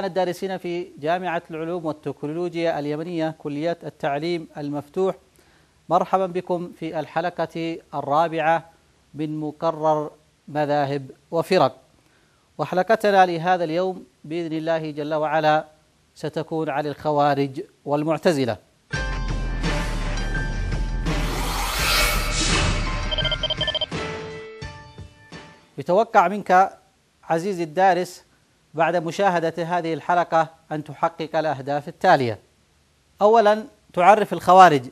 كان الدارسين في جامعة العلوم والتكنولوجيا اليمنية كلية التعليم المفتوح مرحبا بكم في الحلقة الرابعة من مكرر مذاهب وفرق وحلقتنا لهذا اليوم بإذن الله جل وعلا ستكون عن الخوارج والمعتزلة يتوقع منك عزيزي الدارس بعد مشاهدة هذه الحلقة أن تحقق الأهداف التالية أولا تعرف الخوارج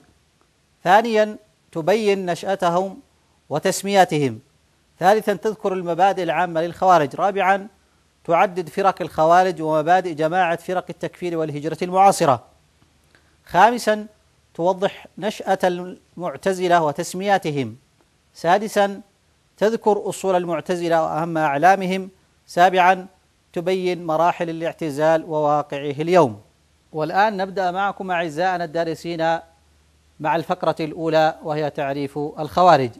ثانيا تبين نشأتهم وتسمياتهم ثالثا تذكر المبادئ العامة للخوارج رابعا تعدد فرق الخوارج ومبادئ جماعة فرق التكفير والهجرة المعاصرة خامسا توضح نشأة المعتزلة وتسمياتهم سادسا تذكر أصول المعتزلة وأهم أعلامهم سابعا تبين مراحل الاعتزال وواقعه اليوم والآن نبدأ معكم أعزائنا الدارسين مع الفقرة الأولى وهي تعريف الخوارج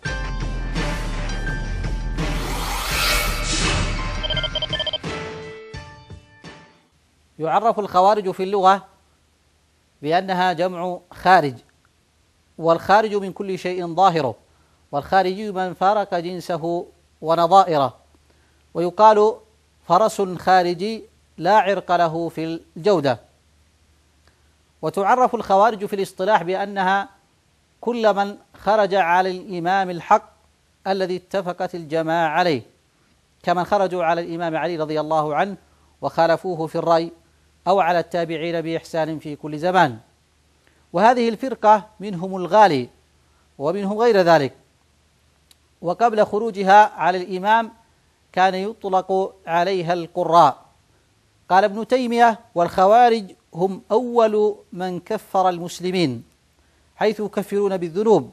يعرف الخوارج في اللغة بأنها جمع خارج والخارج من كل شيء ظاهره والخارجي من فارق جنسه ونظائره ويقال فرس خارجي لا عرق له في الجودة وتعرف الخوارج في الاصطلاح بأنها كل من خرج على الإمام الحق الذي اتفقت الجماعة عليه كمن خرجوا على الإمام علي رضي الله عنه وخالفوه في الرأي أو على التابعين بإحسان في كل زمان وهذه الفرقة منهم الغالي ومنهم غير ذلك وقبل خروجها على الإمام كان يطلق عليها القراء قال ابن تيمية والخوارج هم أول من كفر المسلمين حيث يكفرون بالذنوب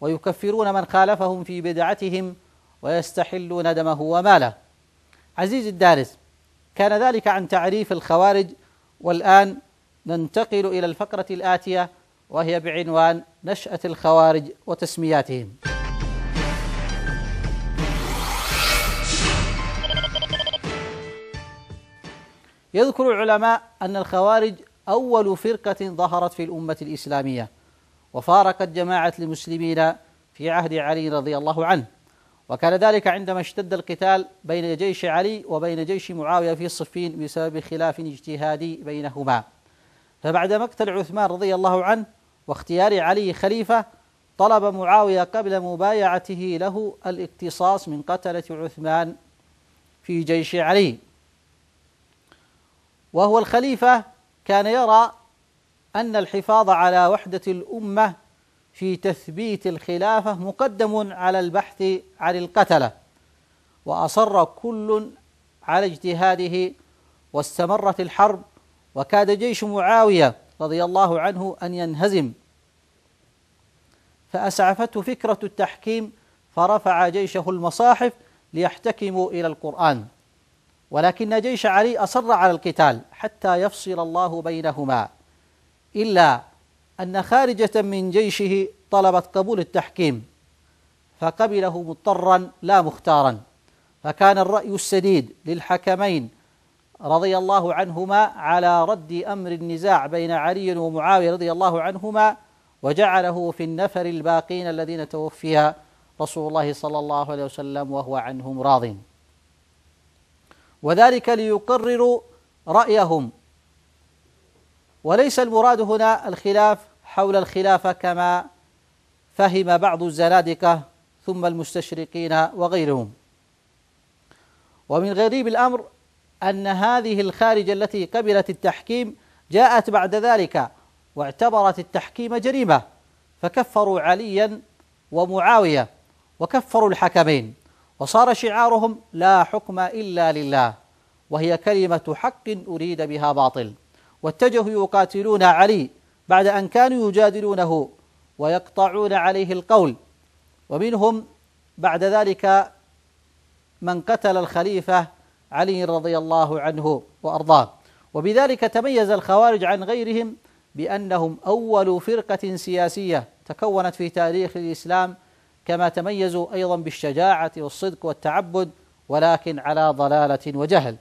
ويكفرون من خالفهم في بدعتهم ويستحلون دمه وماله عزيزي الدارس كان ذلك عن تعريف الخوارج والآن ننتقل إلى الفقرة الآتية وهي بعنوان نشأة الخوارج وتسمياتهم يذكر العلماء أن الخوارج أول فرقة ظهرت في الأمة الإسلامية وفارقت جماعة المسلمين في عهد علي رضي الله عنه وكان ذلك عندما اشتد القتال بين جيش علي وبين جيش معاوية في صفين بسبب خلاف اجتهادي بينهما فبعد مقتل عثمان رضي الله عنه واختيار علي خليفة طلب معاوية قبل مبايعته له الاقتصاص من قتلة عثمان في جيش علي وهو الخليفة كان يرى أن الحفاظ على وحدة الأمة في تثبيت الخلافة مقدم على البحث عن القتلة وأصر كل على اجتهاده واستمرت الحرب وكاد جيش معاوية رضي الله عنه أن ينهزم فأسعفته فكرة التحكيم فرفع جيشه المصاحف ليحتكموا إلى القرآن ولكن جيش علي أصر على القتال حتى يفصل الله بينهما إلا أن خارجة من جيشه طلبت قبول التحكيم فقبله مضطرا لا مختارا فكان الرأي السديد للحكمين رضي الله عنهما على رد أمر النزاع بين علي ومعاوية رضي الله عنهما وجعله في النفر الباقين الذين توفيها رسول الله صلى الله عليه وسلم وهو عنهم راضٍ وذلك ليقرروا رأيهم وليس المراد هنا الخلاف حول الخلافة كما فهم بعض الزنادقة ثم المستشرقين وغيرهم ومن غريب الأمر أن هذه الخارجة التي قبلت التحكيم جاءت بعد ذلك واعتبرت التحكيم جريمة فكفروا عليا ومعاوية وكفروا الحكمين وصار شعارهم لا حكم إلا لله وهي كلمة حق أريد بها باطل واتجهوا يقاتلون علي بعد أن كانوا يجادلونه ويقطعون عليه القول ومنهم بعد ذلك من قتل الخليفة علي رضي الله عنه وأرضاه وبذلك تميز الخوارج عن غيرهم بأنهم أول فرقة سياسية تكونت في تاريخ الإسلام كما تميزوا أيضا بالشجاعة والصدق والتعبد ولكن على ضلالة وجهل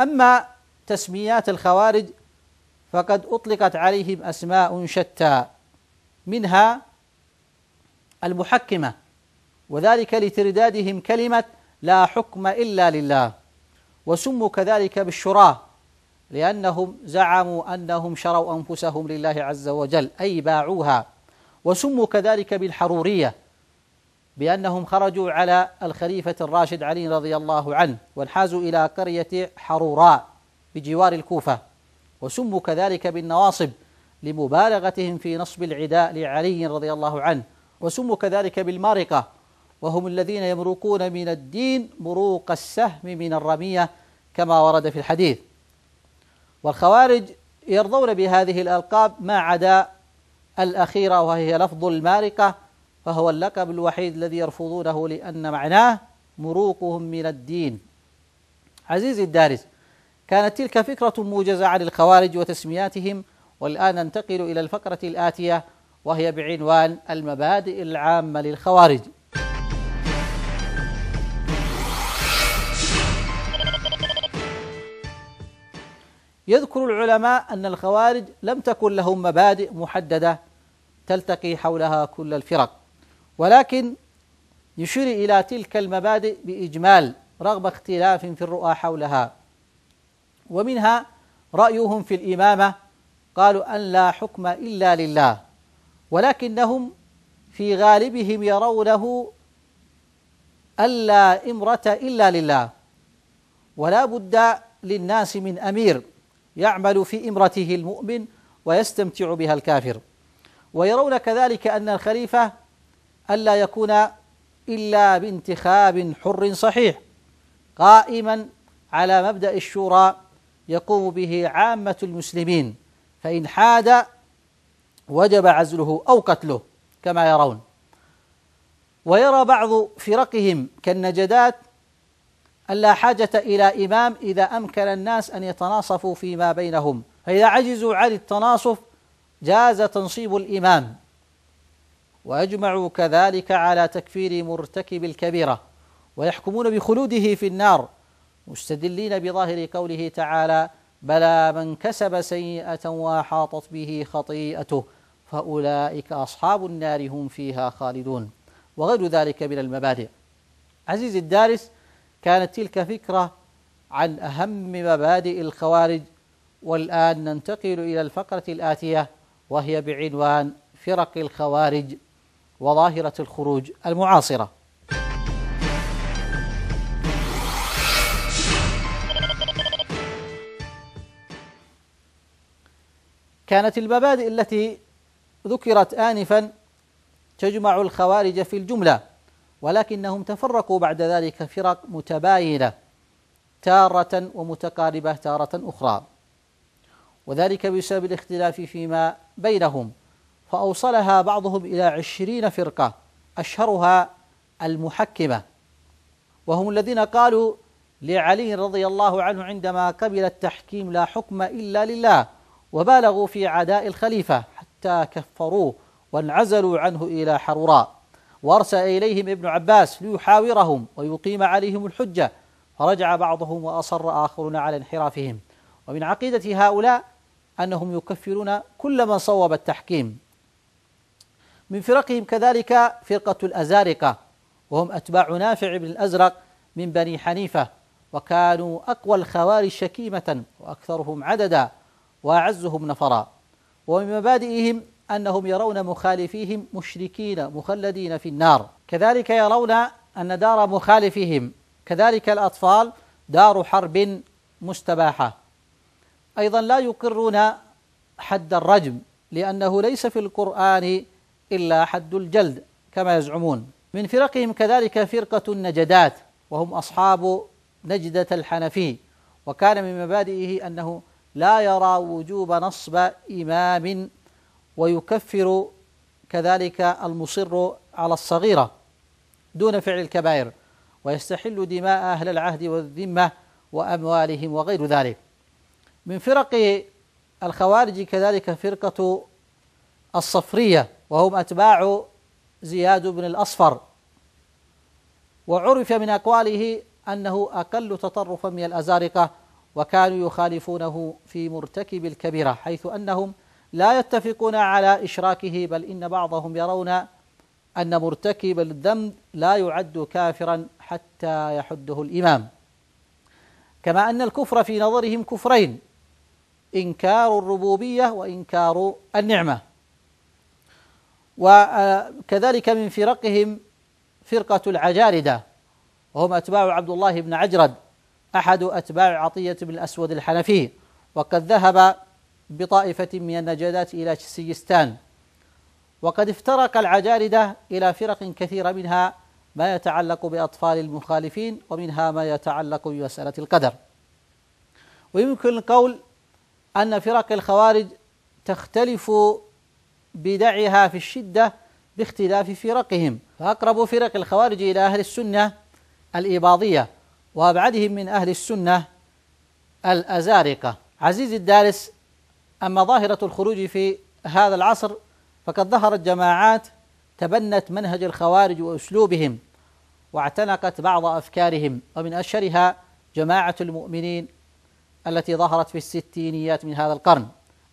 أما تسميات الخوارج فقد أطلقت عليهم أسماء شتى منها المحكمة وذلك لتردادهم كلمة لا حكم إلا لله وسموا كذلك بالشراء لأنهم زعموا أنهم شروا أنفسهم لله عز وجل أي باعوها وسموا كذلك بالحرورية بأنهم خرجوا على الخليفة الراشد علي رضي الله عنه وانحازوا إلى قرية حروراء بجوار الكوفة وسموا كذلك بالنواصب لمبالغتهم في نصب العداء لعلي رضي الله عنه وسموا كذلك بالمارقة وهم الذين يمرقون من الدين مروق السهم من الرمية كما ورد في الحديث والخوارج يرضون بهذه الألقاب ما عدا الأخيرة وهي لفظ المارقة فهو اللقب الوحيد الذي يرفضونه لأن معناه مروقهم من الدين عزيزي الدارس كانت تلك فكرة موجزة عن الخوارج وتسمياتهم والآن ننتقل إلى الفقرة الآتية وهي بعنوان المبادئ العامة للخوارج يذكر العلماء أن الخوارج لم تكن لهم مبادئ محددة تلتقي حولها كل الفرق ولكن يشير إلى تلك المبادئ بإجمال رغم اختلاف في الرؤى حولها ومنها رأيهم في الإمامة قالوا أن لا حكم إلا لله ولكنهم في غالبهم يرونه ألا إمرة إلا لله ولا بد للناس من أمير يعمل في إمرته المؤمن ويستمتع بها الكافر ويرون كذلك أن الخليفة ألا يكون إلا بانتخاب حر صحيح قائما على مبدأ الشورى يقوم به عامة المسلمين فإن حاد وجب عزله أو قتله كما يرون ويرى بعض فرقهم كالنجدات أن لا حاجة إلى إمام إذا أمكن الناس أن يتناصفوا فيما بينهم فإذا عجزوا عن التناصف جاز تنصيب الإمام وأجمعوا كذلك على تكفير مرتكب الكبيرة ويحكمون بخلوده في النار مستدلين بظاهر قوله تعالى بلى من كسب سيئة وحاطت به خطيئته فأولئك أصحاب النار هم فيها خالدون وغير ذلك من المبادئ عزيزي الدارس كانت تلك فكرة عن أهم مبادئ الخوارج والآن ننتقل إلى الفقرة الآتية وهي بعنوان فرق الخوارج وظاهرة الخروج المعاصرة كانت المبادئ التي ذكرت آنفا تجمع الخوارج في الجملة ولكنهم تفرقوا بعد ذلك فرق متباينة تارة ومتقاربة تارة أخرى وذلك بسبب الاختلاف فيما بينهم فأوصلها بعضهم إلى عشرين فرقة أشهرها المحكمة وهم الذين قالوا لعلي رضي الله عنه عندما قبل التحكيم لا حكم إلا لله وبالغوا في عداء الخليفة حتى كفروه وانعزلوا عنه إلى حروراء وأرسل إليهم ابن عباس ليحاورهم ويقيم عليهم الحجة فرجع بعضهم وأصر آخرون على انحرافهم ومن عقيدة هؤلاء أنهم يكفرون كل من صوب التحكيم من فرقهم كذلك فرقة الأزارقة وهم أتباع نافع بن الأزرق من بني حنيفة وكانوا أقوى الخوارج شكيمة وأكثرهم عددا وأعزهم نفرا ومن مبادئهم أنهم يرون مخالفيهم مشركين مخلدين في النار كذلك يرون أن دار مخالفهم كذلك الأطفال دار حرب مستباحة أيضا لا يقرون حد الرجم لأنه ليس في القرآن إلا حد الجلد كما يزعمون من فرقهم كذلك فرقة النجدات وهم أصحاب نجدة الحنفي وكان من مبادئه أنه لا يرى وجوب نصب إمام ويكفر كذلك المصر على الصغيرة دون فعل الكبائر ويستحل دماء أهل العهد والذمة وأموالهم وغير ذلك من فرق الخوارج كذلك فرقة الصفرية وهم أتباع زياد بن الأصفر وعرف من أقواله أنه أقل تطرفا من الأزارقة وكانوا يخالفونه في مرتكب الكبيرة حيث أنهم لا يتفقون على إشراكه بل إن بعضهم يرون أن مرتكب الذنب لا يعد كافرا حتى يحده الإمام كما أن الكفر في نظرهم كفرين إنكار الربوبية وإنكار النعمة وكذلك من فرقهم فرقة العجاردة وهم أتباع عبد الله بن عجرد أحد أتباع عطية بن الأسود الحنفي وقد ذهب بطائفة من النجدات إلى سيستان وقد افترق العجاردة إلى فرق كثيرة منها ما يتعلق بأطفال المخالفين ومنها ما يتعلق بمسألة القدر ويمكن القول أن فرق الخوارج تختلف بدعها في الشدة باختلاف فرقهم فأقرب فرق الخوارج إلى أهل السنة الإباضية وأبعدهم من أهل السنة الأزارقة عزيزي الدارس أما ظاهرة الخروج في هذا العصر فقد ظهرت جماعات تبنت منهج الخوارج وأسلوبهم واعتنقت بعض أفكارهم ومن أشهرها جماعة المؤمنين التي ظهرت في الستينيات من هذا القرن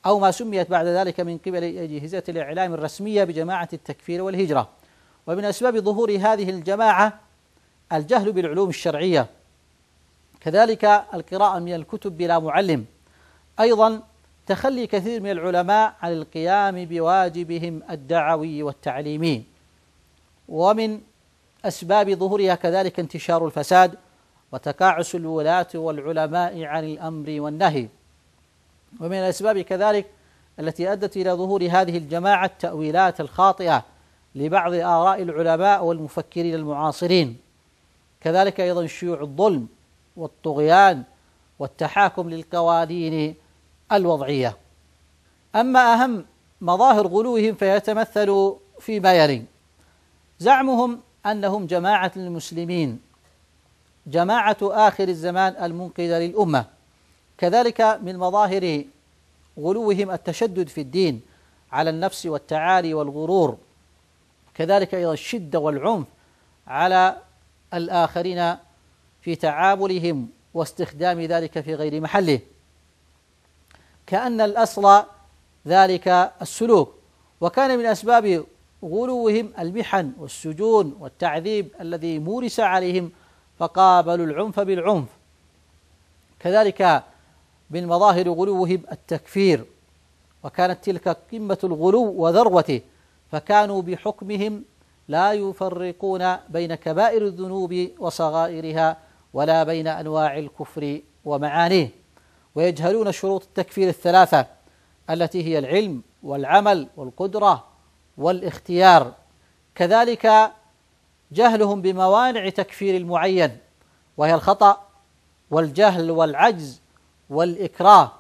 أو ما سميت بعد ذلك من قبل أجهزة الإعلام الرسمية بجماعة التكفير والهجرة ومن أسباب ظهور هذه الجماعة الجهل بالعلوم الشرعية كذلك القراءة من الكتب بلا معلم أيضا تخلي كثير من العلماء عن القيام بواجبهم الدعوي والتعليمي ومن أسباب ظهورها كذلك انتشار الفساد وتكاعس الولاة والعلماء عن الأمر والنهي ومن الأسباب كذلك التي أدت إلى ظهور هذه الجماعة التأويلات الخاطئة لبعض آراء العلماء والمفكرين المعاصرين كذلك أيضا شيوع الظلم والطغيان والتحاكم للقوانين الوضعية أما أهم مظاهر غلوهم فيتمثل فيما يلي زعمهم أنهم جماعة المسلمين جماعة آخر الزمان المنقذة للأمة كذلك من مظاهر غلوهم التشدد في الدين على النفس والتعالي والغرور كذلك أيضا الشدة والعنف على الآخرين في تعاملهم واستخدام ذلك في غير محله كأن الأصل ذلك السلوك وكان من أسباب غلوهم المحن والسجون والتعذيب الذي مورس عليهم فقابلوا العنف بالعنف كذلك من مظاهر غلوهم التكفير وكانت تلك قمة الغلو وذروته فكانوا بحكمهم لا يفرقون بين كبائر الذنوب وصغائرها ولا بين أنواع الكفر ومعانيه ويجهلون شروط التكفير الثلاثة التي هي العلم والعمل والقدرة والاختيار كذلك جهلهم بموانع تكفير المعين وهي الخطأ والجهل والعجز والإكراه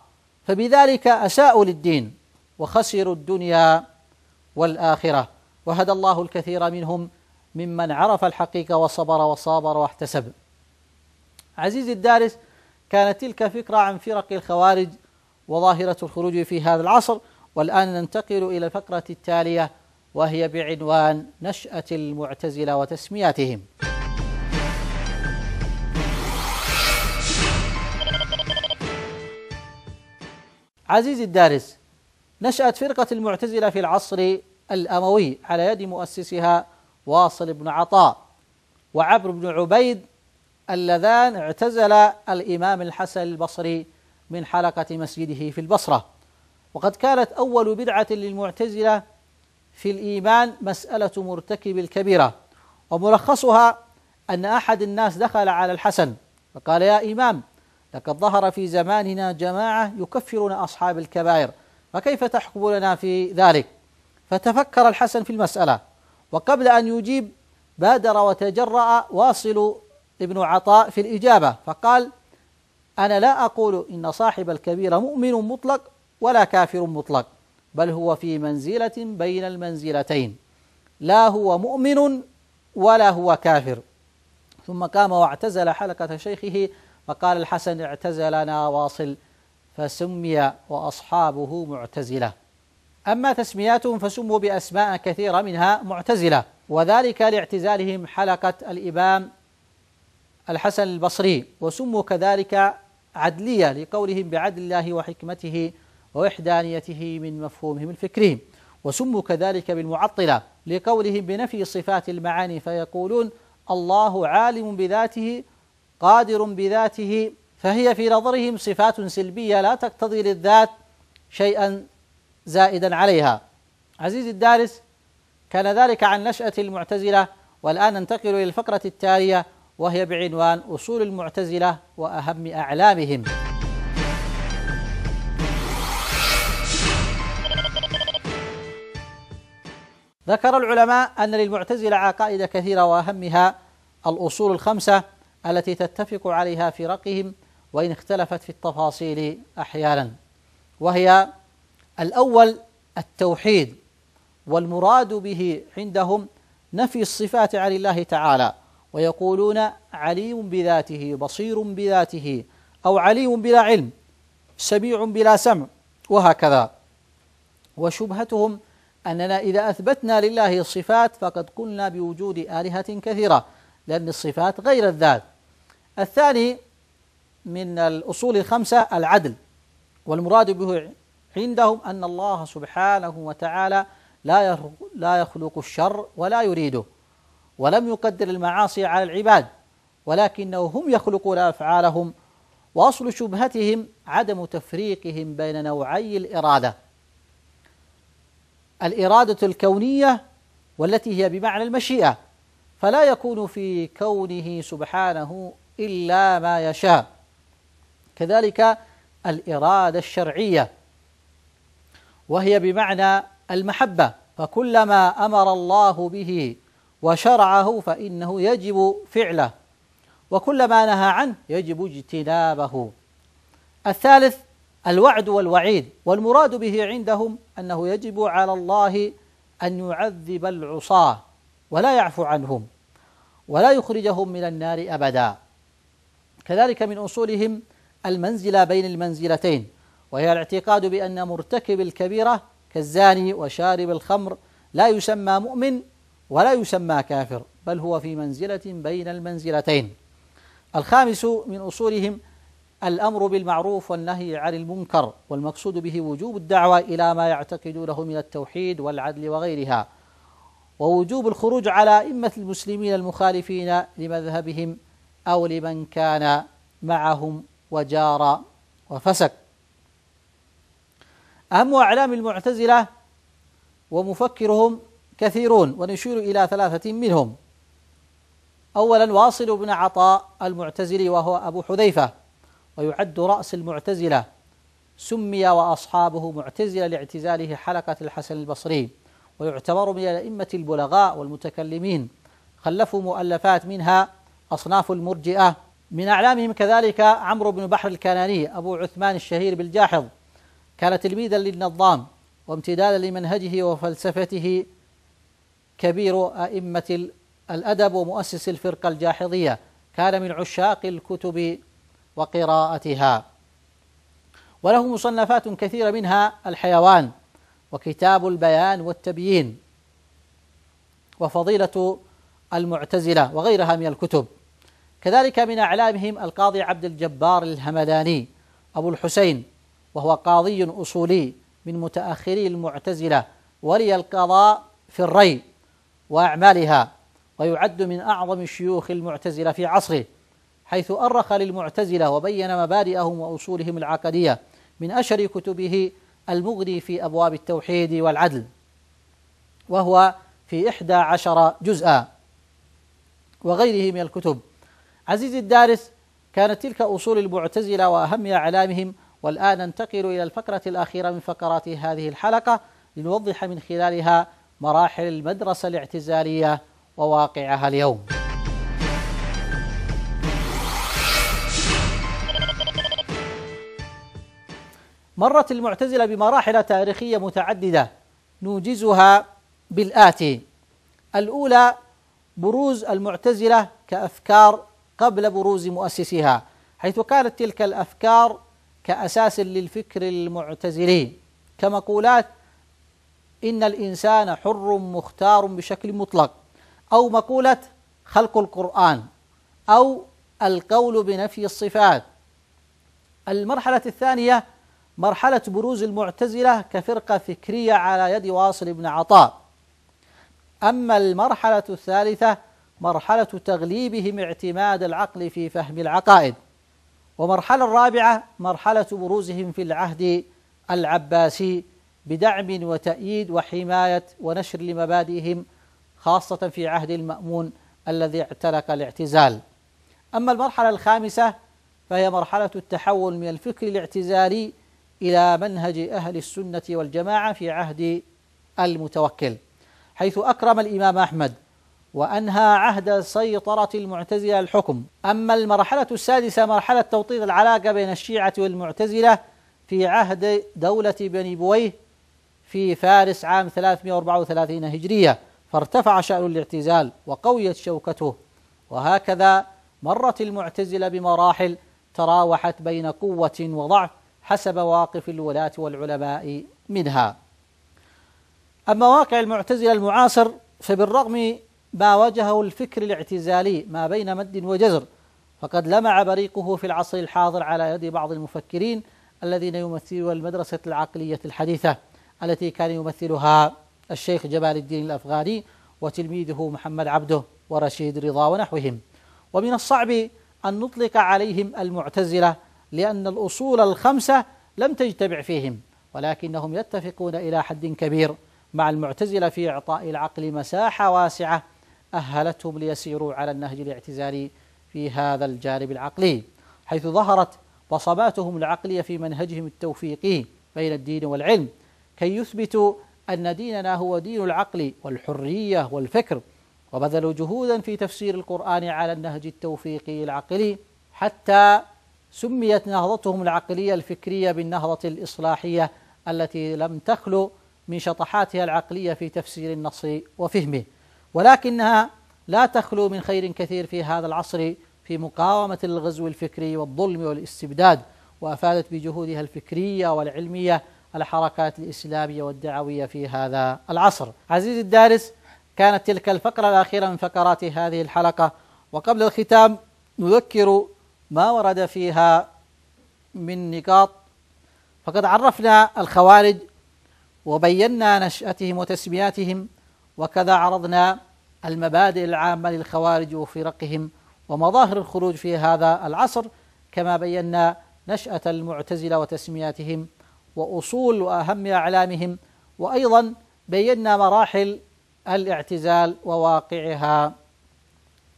فبذلك أساءوا للدين وخسروا الدنيا والآخرة وهدى الله الكثير منهم ممن عرف الحقيقة وصبر وصابر واحتسب عزيزي الدارس كانت تلك فكرة عن فرق الخوارج وظاهرة الخروج في هذا العصر والآن ننتقل إلى الفقرة التالية وهي بعنوان نشأة المعتزلة وتسمياتهم عزيزي الدارس نشأت فرقة المعتزلة في العصر الأموي على يد مؤسسها واصل بن عطاء وعبر بن عبيد اللذان اعتزل الإمام الحسن البصري من حلقة مسجده في البصرة وقد كانت أول بدعة للمعتزلة في الإيمان مسألة مرتكب الكبيرة وملخصها أن أحد الناس دخل على الحسن فقال يا إمام لقد ظهر في زماننا جماعة يكفرون أصحاب الكبائر فكيف تحكم لنا في ذلك فتفكر الحسن في المسألة وقبل أن يجيب بادر وتجرأ واصل ابن عطاء في الإجابة فقال أنا لا أقول إن صاحب الكبير مؤمن مطلق ولا كافر مطلق بل هو في منزلة بين المنزلتين لا هو مؤمن ولا هو كافر ثم قام واعتزل حلقة شيخه فقال الحسن اعتزلنا واصل فسمي وأصحابه معتزلة أما تسمياتهم فسموا بأسماء كثيرة منها معتزلة وذلك لاعتزالهم حلقة الإمام الحسن البصري وسموا كذلك عدلية لقولهم بعدل الله وحكمته ووحدانيته من مفهومهم الفكري وسموا كذلك بالمعطلة لقولهم بنفي صفات المعاني فيقولون الله عالم بذاته قادر بذاته فهي في نظرهم صفات سلبية لا تقتضي للذات شيئا زائدا عليها عزيزي الدارس كان ذلك عن نشأة المعتزلة والآن ننتقل إلى الفقرة التالية وهي بعنوان أصول المعتزلة وأهم أعلامهم ذكر العلماء أن للمعتزلة عقائد كثيرة وأهمها الأصول الخمسة التي تتفق عليها فرقهم وإن اختلفت في التفاصيل أحيانا وهي الأول التوحيد والمراد به عندهم نفي الصفات عن الله تعالى ويقولون علي بذاته بصير بذاته أو علي بلا علم سميع بلا سمع وهكذا وشبهتهم أننا إذا أثبتنا لله الصفات فقد قلنا بوجود آلهة كثيرة لأن الصفات غير الذات الثاني من الأصول الخمسة العدل والمراد به عندهم أن الله سبحانه وتعالى لا لا يخلق الشر ولا يريده ولم يقدر المعاصي على العباد ولكنه هم يخلقون أفعالهم وأصل شبهتهم عدم تفريقهم بين نوعي الإرادة الإرادة الكونية والتي هي بمعنى المشيئة فلا يكون في كونه سبحانه إلا ما يشاء كذلك الإرادة الشرعية وهي بمعنى المحبة فكلما أمر الله به وشرعه فإنه يجب فعله وكلما نهى عنه يجب اجتنابه الثالث الوعد والوعيد والمراد به عندهم أنه يجب على الله أن يعذب العصاة ولا يعفو عنهم ولا يخرجهم من النار أبدا كذلك من أصولهم المنزلة بين المنزلتين وهي الاعتقاد بأن مرتكب الكبيرة كالزاني وشارب الخمر لا يسمى مؤمن ولا يسمى كافر بل هو في منزلة بين المنزلتين الخامس من أصولهم الأمر بالمعروف والنهي عن المنكر والمقصود به وجوب الدعوة إلى ما يعتقدونه من التوحيد والعدل وغيرها ووجوب الخروج على أئمة المسلمين المخالفين لمذهبهم أو لمن كان معهم وجار وفسق أهم أعلام المعتزلة ومفكرهم كثيرون ونشير إلى ثلاثة منهم أولا واصل بن عطاء المعتزلي وهو أبو حذيفة ويعد رأس المعتزلة سمي وأصحابه معتزلة لاعتزاله حلقة الحسن البصري ويعتبر من الأئمة البلغاء والمتكلمين خلفوا مؤلفات منها أصناف المرجئة من أعلامهم كذلك عمرو بن بحر الكناني أبو عثمان الشهير بالجاحظ كان تلميذا للنظام وامتدادا لمنهجه وفلسفته كبير أئمة الأدب ومؤسس الفرقة الجاحظية كان من عشاق الكتب وقراءتها وله مصنفات كثيرة منها الحيوان وكتاب البيان والتبيين وفضيلة المعتزلة وغيرها من الكتب كذلك من أعلامهم القاضي عبد الجبار الهمداني أبو الحسين وهو قاضي أصولي من متأخري المعتزلة ولي القضاء في الري وأعمالها ويعد من أعظم شيوخ المعتزلة في عصره حيث أرخ للمعتزلة وبين مبادئهم وأصولهم العقدية من أشهر كتبه المغني في أبواب التوحيد والعدل وهو في إحدى عشر جزءا وغيره من الكتب عزيزي الدارس كانت تلك أصول المعتزلة وأهم أعلامهم والآن ننتقل إلى الفقرة الأخيرة من فقرات هذه الحلقة لنوضح من خلالها مراحل المدرسة الاعتزالية وواقعها اليوم مرت المعتزلة بمراحل تاريخية متعددة نوجزها بالآتي الأولى بروز المعتزلة كأفكار قبل بروز مؤسسها حيث كانت تلك الأفكار كأساس للفكر المعتزلي كمقولات إن الإنسان حر مختار بشكل مطلق أو مقولة خلق القرآن أو القول بنفي الصفات المرحلة الثانية مرحلة بروز المعتزلة كفرقة فكرية على يد واصل بن عطاء أما المرحلة الثالثة مرحلة تغليبهم اعتماد العقل في فهم العقائد ومرحلة الرابعة مرحلة بروزهم في العهد العباسي بدعم وتأييد وحماية ونشر لمبادئهم خاصة في عهد المأمون الذي اعتلق الاعتزال أما المرحلة الخامسة فهي مرحلة التحول من الفكر الاعتزالي إلى منهج أهل السنة والجماعة في عهد المتوكل حيث أكرم الإمام أحمد وأنهى عهد سيطرة المعتزلة الحكم أما المرحلة السادسة مرحلة توطيد العلاقة بين الشيعة والمعتزلة في عهد دولة بني بويه في فارس عام 334 هجرية فارتفع شأن الاعتزال وقويت شوكته وهكذا مرت المعتزلة بمراحل تراوحت بين قوة وضعف حسب مواقف الولاة والعلماء منها أما واقع المعتزلة المعاصر فبالرغم باوجه الفكر الاعتزالي ما بين مد وجزر فقد لمع بريقه في العصر الحاضر على يد بعض المفكرين الذين يمثلوا المدرسة العقلية الحديثة التي كان يمثلها الشيخ جمال الدين الأفغاني وتلميذه محمد عبده ورشيد رضا ونحوهم ومن الصعب أن نطلق عليهم المعتزلة لأن الأصول الخمسة لم تجتمع فيهم ولكنهم يتفقون إلى حد كبير مع المعتزلة في إعطاء العقل مساحة واسعة أهلتهم ليسيروا على النهج الاعتزالي في هذا الجانب العقلي حيث ظهرت بصماتهم العقلية في منهجهم التوفيقي بين الدين والعلم كي يثبتوا أن ديننا هو دين العقل والحرية والفكر وبذلوا جهودا في تفسير القرآن على النهج التوفيقي العقلي حتى سميت نهضتهم العقلية الفكرية بالنهضة الإصلاحية التي لم تخلو من شطحاتها العقلية في تفسير النص وفهمه ولكنها لا تخلو من خير كثير في هذا العصر في مقاومة الغزو الفكري والظلم والاستبداد وأفادت بجهودها الفكرية والعلمية الحركات الإسلامية والدعوية في هذا العصر عزيزي الدارس كانت تلك الفقرة الأخيرة من فقرات هذه الحلقة وقبل الختام نذكر ما ورد فيها من نقاط فقد عرفنا الخوارج وبينا نشأتهم وتسمياتهم وكذا عرضنا المبادئ العامة للخوارج وفرقهم ومظاهر الخروج في هذا العصر كما بينا نشأة المعتزلة وتسمياتهم وأصول وأهم أعلامهم وأيضا بينا مراحل الاعتزال وواقعها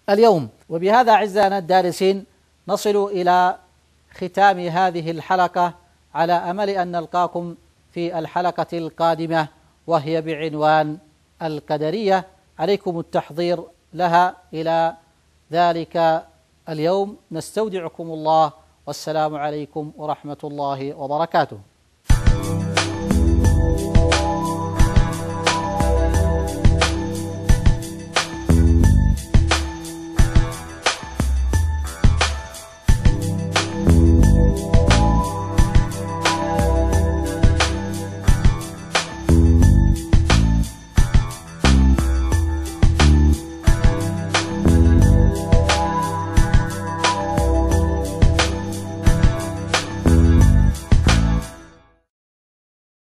اليوم وبهذا أعزائنا الدارسين نصل إلى ختام هذه الحلقة على أمل أن نلقاكم في الحلقة القادمة وهي بعنوان القدرية عليكم التحضير لها إلى ذلك اليوم نستودعكم الله والسلام عليكم ورحمة الله وبركاته